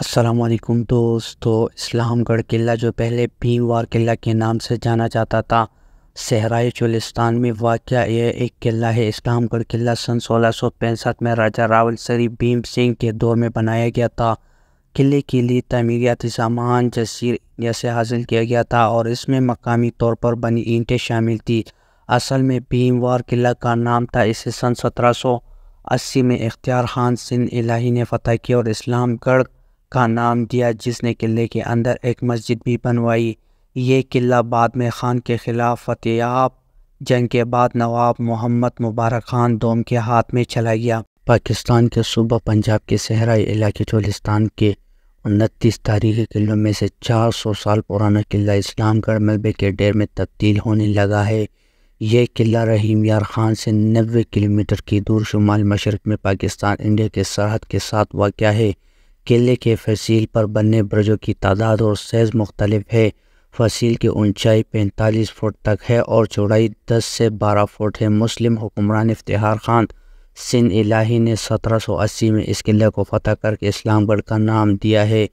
असलकुम दोस्तों तो इस्लामगढ़ किला जो पहले भीमवार किला के नाम से जाना जाता था सहराई चुलिस्तान में वाक़ यह एक किला है इस्लामगढ़ किला सन सोलह में राजा रावल सरी भीम सिंह के दौर में बनाया गया था किले के लिए तमीरियाती सामान जसीर जैसे हासिल किया गया था और इसमें मकामी तौर पर बनी ईंटें शामिल थी असल में भीमवार किला का नाम था इसे सन सत्रह सौ अस्सी में इख्तियार खान सिंह इलाही ने फतह किया और इस्लामगढ़ का नाम दिया जिसने किले के अंदर एक मस्जिद भी बनवाई ये किला बाद में खान के ख़िलाफ़ फतेयाब जंग के बाद नवाब मोहम्मद मुबारक खान दोम के हाथ में चला गया पाकिस्तान के सूबा पंजाब के सहराई इलाके चोलिस्तान के उनतीस तारीखी किलों में से 400 साल पुराना किला इस्लामगढ़ मलबे के डेर में तब्दील होने लगा है यह किला रहीम यार खान से 90 किलोमीटर की दूर शुमाल मशरक में पाकिस्तान इंडिया के सरहद के साथ वाक़ है किले के फसील पर बने ब्रजों की तादाद और सैज़ मुख्तलिफ है फसील की ऊंचाई 45 फुट तक है और चौड़ाई 10 से 12 फुट है मुस्लिम हुक्मरान इफ्तार खान सिंध इलाही ने 1780 में इस किले को फतह करके इस्लामगढ़ का नाम दिया है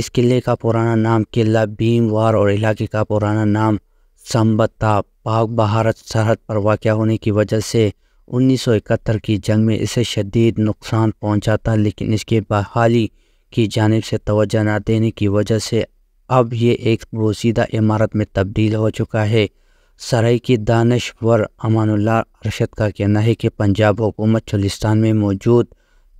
इस किले का पुराना नाम किला भीमवार और इलाके का पुराना नाम संबत था पाक भारत सरहद पर वाक़ होने की वजह से 1971 की जंग में इसे शदीद नुकसान पहुँचा था लेकिन इसकी बहाली की जानब से तोज्जह ना देने की वजह से अब ये एक रोसीदा इमारत में तब्दील हो चुका है सराय की दानश्वर अमानुल्ला अरशद का कहना है कि पंजाब हुकूमत चलिस्तान में मौजूद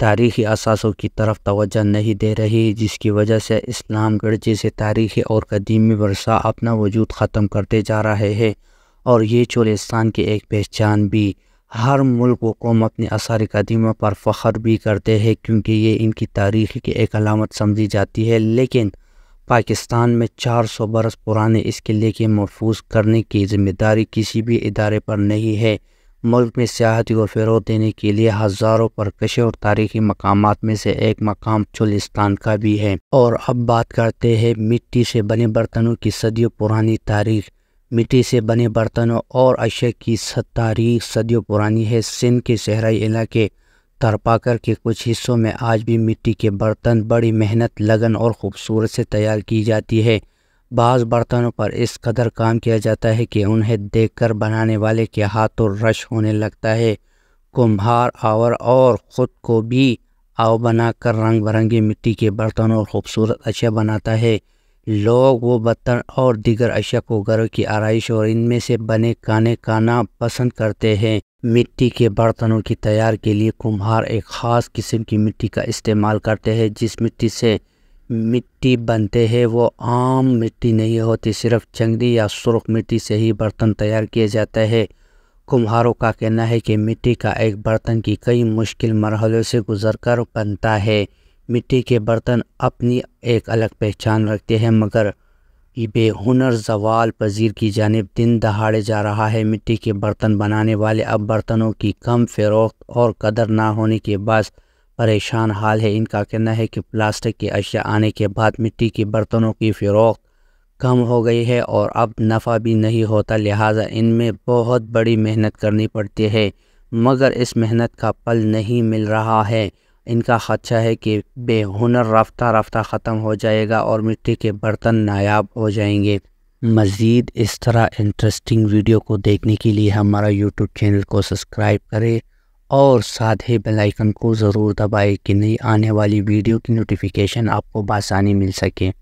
तारीखी असासों की तरफ तोज्जह नहीं दे रही जिसकी वजह से इस्लामगढ़ जैसे तारीखी और कदीमी वर्षा अपना वजूद ख़त्म करते जा रहे हैं और ये चोलिस्तान की एक पहचान भी हर मुल्क वकूम अपने आसार कदीमा पर फ़ख्र भी करते हैं क्योंकि ये इनकी तारीख की एक अलामत समझी जाती है लेकिन पाकिस्तान में 400 बरस पुराने इस किले के महफूज करने की जिम्मेदारी किसी भी इदारे पर नहीं है मुल्क में सियाहती को फ़रोग देने के लिए हज़ारों परकशे और तारीखी मकाम में से एक मकाम चुलिस्तान का भी है और अब बात करते हैं मिट्टी से बने बर्तनों की सदियों पुरानी तारीख मिट्टी से बने बर्तनों और अशय की तारीख सदियों पुरानी है सिंध के सहराई इलाके तरपाकर के कुछ हिस्सों में आज भी मिट्टी के बर्तन बड़ी मेहनत लगन और खूबसूरत से तैयार की जाती है बाज़ बर्तनों पर इस कदर काम किया जाता है कि उन्हें देखकर बनाने वाले के हाथों रश होने लगता है कुम्हार आवर और ख़ुद को भी आव बनाकर रंग बिरंगी मिट्टी के बर्तन और खूबसूरत अशय बनाता है लोग वो बर्तन और दीगर अशिया को घरों की आरइश और इनमें से बने खाने खाना पसंद करते हैं मिट्टी के बर्तनों की तैयार के लिए कुम्हार एक ख़ास किस्म की मिट्टी का इस्तेमाल करते हैं जिस मिट्टी से मिट्टी बनते हैं वो आम मिट्टी नहीं होती सिर्फ चंगड़ी या सुरख मिट्टी से ही बर्तन तैयार किए जाते हैं कुम्हारों का कहना है कि मिट्टी का एक बर्तन की कई मुश्किल मरहलों से गुजर कर बनता है मिट्टी के बर्तन अपनी एक अलग पहचान रखते हैं मगर ये बेहुनर जवाल पजीर की जानब दिन दहाड़े जा रहा है मिट्टी के बर्तन बनाने वाले अब बर्तनों की कम फरोख्त और कदर ना होने के बाद परेशान हाल है इनका कहना है कि प्लास्टिक की अशिया आने के बाद मिट्टी के बर्तनों की फरोख्त कम हो गई है और अब नफ़ा भी नहीं होता लिहाजा इनमें बहुत बड़ी मेहनत करनी पड़ती है मगर इस मेहनत का पल नहीं मिल रहा है इनका खदशा है कि बेहुनर रफ्ता रफ्ता ख़त्म हो जाएगा और मिट्टी के बर्तन नायाब हो जाएंगे मज़ीद इस तरह इंटरेस्टिंग वीडियो को देखने के लिए हमारा यूट्यूब चैनल को सब्सक्राइब करें और साथ ही बेलाइकन को ज़रूर दबाएं कि नई आने वाली वीडियो की नोटिफिकेशन आपको बासानी मिल सके